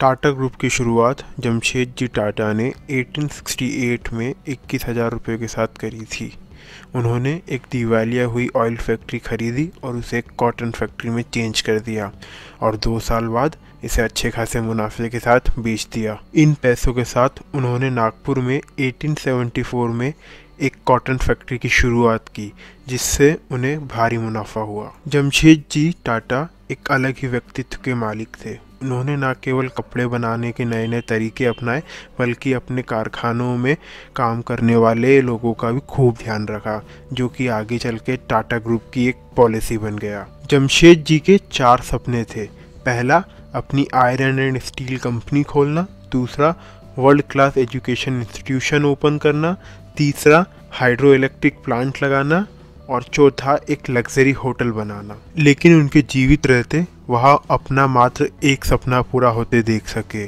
Tata group की शुरुआत जमशेद जी टाटा ने 1868 में इक्कीस हज़ार रुपये के साथ करी थी उन्होंने एक दिवालिया हुई ऑयल फैक्ट्री खरीदी और उसे एक कॉटन फैक्ट्री में चेंज कर दिया और दो साल बाद इसे अच्छे खासे मुनाफे के साथ बेच दिया इन पैसों के साथ उन्होंने नागपुर में 1874 में एक कॉटन फैक्ट्री की शुरुआत की जिससे उन्हें भारी मुनाफा हुआ जमशेद जी टाटा एक अलग ही व्यक्तित्व के मालिक थे उन्होंने न केवल कपड़े बनाने के नए नए तरीके अपनाए बल्कि अपने कारखानों में काम करने वाले लोगों का भी खूब ध्यान रखा जो कि आगे चल के टाटा ग्रुप की एक पॉलिसी बन गया जमशेद जी के चार सपने थे पहला अपनी आयरन एंड स्टील कंपनी खोलना दूसरा world class education institution open करना तीसरा हाइड्रो इलेक्ट्रिक प्लांट लगाना और चौथा एक लग्जरी होटल बनाना लेकिन उनके जीवित रहते वह अपना मात्र एक सपना पूरा होते देख सके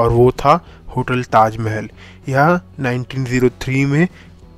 और वो था होटल ताजमहल यह 1903 में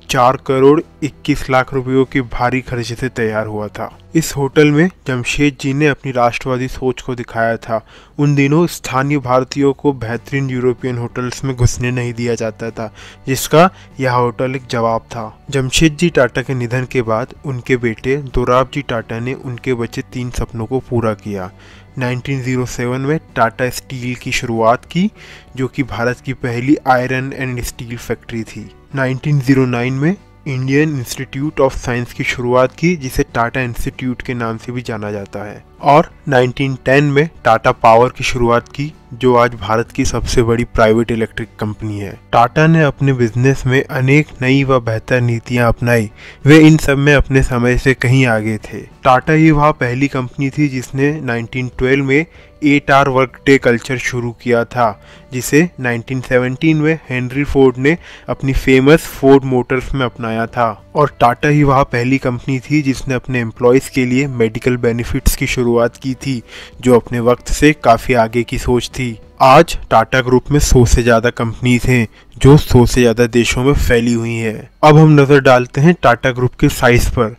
चार करोड़ इक्कीस लाख रुपयों की भारी खर्चे से तैयार हुआ था इस होटल में जमशेद जी ने अपनी राष्ट्रवादी सोच को दिखाया था उन दिनों स्थानीय भारतीयों को बेहतरीन यूरोपियन होटल्स में घुसने नहीं दिया जाता था जिसका यह होटल एक जवाब था जमशेद जी टाटा के निधन के बाद उनके बेटे दोराब जी टाटा ने उनके बचे तीन सपनों को पूरा किया 1907 में टाटा स्टील की शुरुआत की जो कि भारत की पहली आयरन एंड स्टील फैक्ट्री थी 1909 में इंडियन इंस्टीट्यूट ऑफ साइंस की शुरुआत की जिसे टाटा इंस्टीट्यूट के नाम से भी जाना जाता है और 1910 में टाटा पावर की शुरुआत की जो आज भारत की सबसे बड़ी प्राइवेट इलेक्ट्रिक कंपनी है टाटा ने अपने बिजनेस में अनेक नई व बेहतर नीतियां अपनाई वे इन सब में अपने समय से कहीं आगे थे टाटा ही वह पहली कंपनी थी जिसने 1912 में eight hour work day culture शुरू किया था जिसे 1917 में हेनरी फोर्ड ने अपनी फेमस फोर्ड मोटर्स में अपनाया था और टाटा ही वह पहली कंपनी थी जिसने अपने एम्प्लॉयज़ के लिए मेडिकल बेनिफिट्स की शुरुआत की थी जो अपने वक्त से काफ़ी आगे की सोच थी आज टाटा ग्रुप में सौ से ज़्यादा कंपनीज हैं जो सौ से ज़्यादा देशों में फैली हुई हैं अब हम नज़र डालते हैं टाटा ग्रुप के साइज़ पर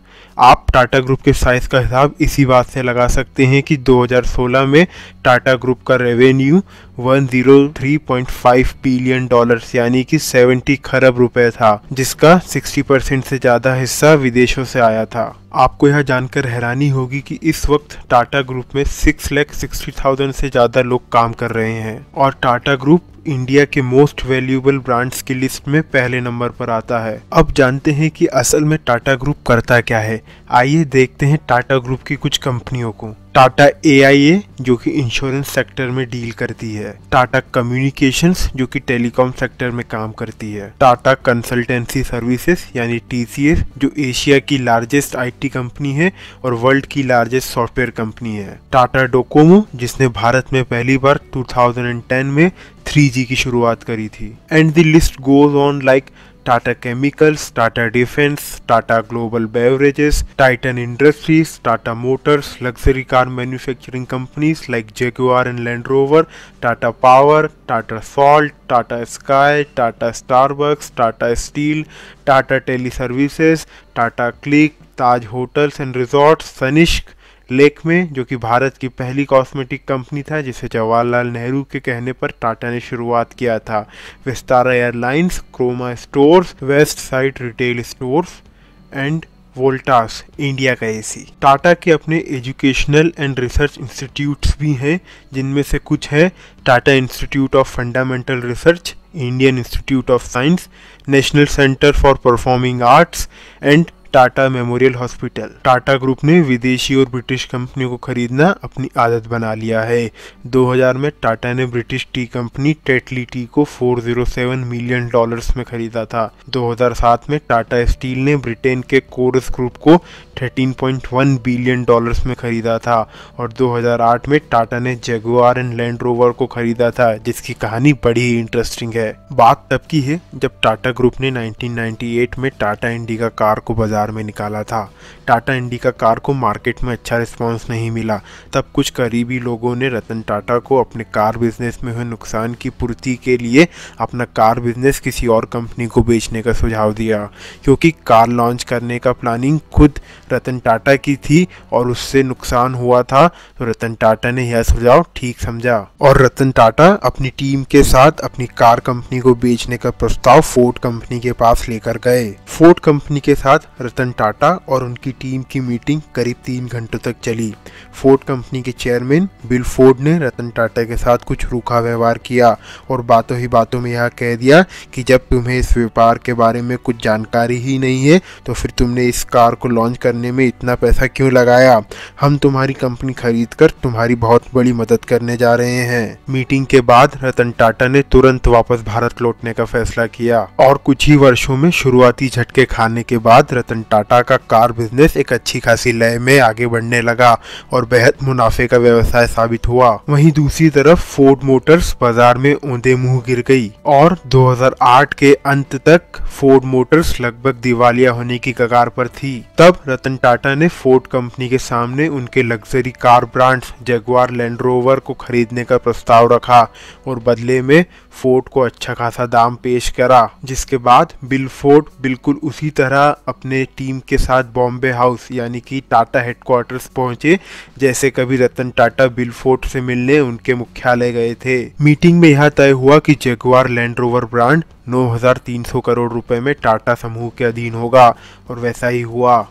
आप टाटा ग्रुप के साइज़ का हिसाब इसी बात से लगा सकते हैं कि 2016 में टाटा ग्रुप का रेवेन्यू 103.5 बिलियन डॉलर्स यानी कि 70 खरब रुपए था जिसका 60 परसेंट से ज़्यादा हिस्सा विदेशों से आया था आपको यह जानकर हैरानी होगी कि इस वक्त टाटा ग्रुप में सिक्स लैख सिक्सटी थाउजेंड से ज़्यादा लोग काम कर रहे हैं और टाटा ग्रुप इंडिया के मोस्ट वैल्यूएबल ब्रांड्स की लिस्ट में पहले नंबर पर आता है अब जानते हैं कि असल में टाटा ग्रुप करता क्या है आइए देखते हैं टाटा ग्रुप की कुछ कंपनियों को टाटा ए जो कि इंश्योरेंस सेक्टर में डील करती है टाटा कम्युनिकेशंस जो कि टेलीकॉम सेक्टर में काम करती है टाटा कंसल्टेंसी सर्विसेज यानी टीसीएस जो एशिया की लार्जेस्ट आईटी कंपनी है और वर्ल्ड की लार्जेस्ट सॉफ्टवेयर कंपनी है टाटा डोकोमो जिसने भारत में पहली बार 2010 में 3G की शुरुआत करी थी and the list goes on like Tata Chemicals, Tata Defense, Tata Global Beverages, Titan Industries, Tata Motors, luxury car manufacturing companies like Jaguar and Land Rover, Tata Power, Tata Salt, Tata Sky, Tata Starbucks, Tata Steel, Tata Teleservices, Tata Click, Taj Hotels and Resorts, Sanishk, Lakme जो कि भारत की पहली cosmetic company था जिसे जवाहरलाल नेहरू के कहने पर टाटा ने शुरुआत किया था Vistara airlines Croma stores west side retail stores and Voltas India का एसी टाटा के अपने एजुकेशनल एंड रिसर्च इंस्टीट्यूट्स भी हैं जिनमें से कुछ है Tata institute of fundamental research Indian institute of science national centre for performing arts and Tata memorial hospital Tata group ने विदेशी और ब्रिटिश कंपनियों को खरीदना अपनी आदत बना लिया है 2000 में टाटा ने British tea company Tetley tea को 407 मिलियन डॉलर्स में खरीदा था 2007 में टाटा स्टील ने ब्रिटेन के कोरस ग्रुप को 13.1 बिलियन डॉलर्स में खरीदा था और 2008 में टाटा ने जेगुआर एंड लैंड रोवर को खरीदा था जिसकी कहानी बड़ी ही इंटरेस्टिंग है बात तब की है जब टाटा ग्रुप ने नाइनटीन में टाटा इंडिका कार को बजा बाजार में निकाला था टाटा इंडिका कार को मार्केट में अच्छा रिस्पांस नहीं मिला तब कुछ करीबी लोगों ने रतन टाटा को अपने कार बिजनेस में हुए नुकसान की पूर्ति के लिए अपना कार बिजनेस किसी और कंपनी को बेचने का सुझाव दिया क्योंकि कार लॉन्च करने का प्लानिंग खुद रतन टाटा की थी और उससे नुकसान हुआ था तो रतन टाटा ने यह सुझाव ठीक समझा और रतन टाटा अपनी टीम के साथ अपनी कार कंपनी को बेचने का प्रस्ताव फोर्ड कंपनी के पास लेकर गए फोर्ड कंपनी के साथ रतन टाटा और उनकी टीम की मीटिंग करीब तीन घंटों तक चली फोर्ड कंपनी के चेयरमैन बिल फोर्ड ने रतन टाटा के साथ कुछ रूखा व्यवहार किया और बातों ही बातों में यह कह दिया कि जब तुम्हें इस व्यापार के बारे में कुछ जानकारी ही नहीं है तो फिर तुमने इस कार को लॉन्च करने में इतना पैसा क्यों लगाया हम तुम्हारी कंपनी खरीद कर तुम्हारी बहुत बड़ी मदद करने जा रहे हैं मीटिंग के बाद रतन टाटा ने तुरंत वापस भारत लौटने का फैसला किया और कुछ ही वर्षों में शुरुआती झटके खाने के बाद रतन कारण टाटा का कार बिजनेस एक अच्छी खासी लय में आगे बढ़ने लगा और बेहद मुनाफे का व्यवसाय साबित हुआ वहीं दूसरी तरफ फोर्ड मोटर्स बाजार में ऊंधे मुंह गिर गई और 2008 के अंत तक फोर्ड मोटर्स लगभग दिवालिया होने की कगार पर थी तब रतन टाटा ने फोर्ड कंपनी के सामने उनके luxury car brand Jaguar Land Rover को खरीदने का प्रस्ताव रखा और बदले में फोर्ड को अच्छा खासा दाम पेश करा जिसके बाद बिल फोर्ड बिल्कुल उसी तरह अपने टीम के साथ बॉम्बे हाउस यानी कि टाटा हेडक्वार्टर्स पहुंचे जैसे कभी रतन टाटा बिलफोर्ट से मिलने उनके मुख्यालय गए थे मीटिंग में यह तय हुआ कि Jaguar Land Rover brand 9,300 crore रुपए में टाटा समूह के अधीन होगा और वैसा ही हुआ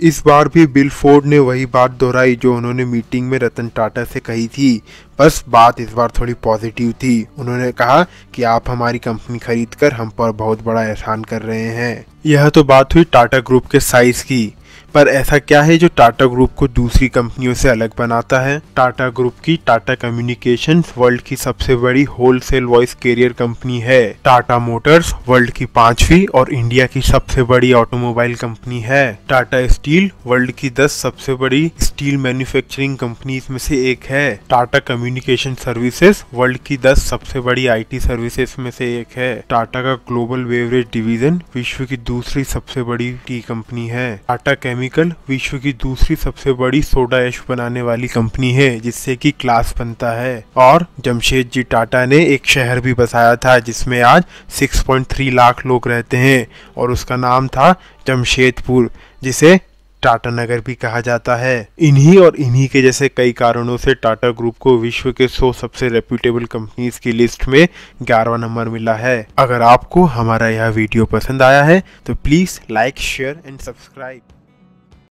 इस बार भी बिल फोर्ड ने वही बात दोहराई जो उन्होंने मीटिंग में रतन टाटा से कही थी बस बात इस बार थोड़ी पॉजिटिव थी उन्होंने कहा कि आप हमारी कंपनी खरीद कर हम पर बहुत बड़ा एहसान कर रहे हैं यह तो बात हुई टाटा ग्रुप के साइज की पर ऐसा क्या है जो टाटा ग्रुप को दूसरी कंपनियों से अलग बनाता है टाटा ग्रुप की टाटा कम्युनिकेशन वर्ल्ड की सबसे बड़ी होलसेल वॉइस कैरियर कंपनी है टाटा मोटर्स वर्ल्ड की पांचवी और इंडिया की सबसे बड़ी ऑटोमोबाइल कंपनी है टाटा स्टील वर्ल्ड की दस सबसे बड़ी स्टील मैन्युफैक्चरिंग कंपनी में से एक है टाटा कम्युनिकेशन सर्विसेज वर्ल्ड की दस सबसे बड़ी टी सर्विसेज में से एक है टाटा का ग्लोबल बेवरेज डिवीजन विश्व की दूसरी सबसे बड़ी टी कंपनी है टाटा केमिकल विश्व की दूसरी सबसे बड़ी सोडा एश बनाने वाली कंपनी है जिससे की क्लास बनता है और जमशेद जी टाटा ने एक शहर भी बसाया था जिसमें आज 6.3 लाख लोग रहते हैं और उसका नाम था जमशेदपुर जिसे टाटा नगर भी कहा जाता है इन्हीं और इन्हीं के जैसे कई कारणों से टाटा ग्रुप को विश्व के 100 सबसे रेप्यूटेबल कंपनीज की लिस्ट में ग्यारहवा नंबर मिला है अगर आपको हमारा यह वीडियो पसंद आया है तो please like share and subscribe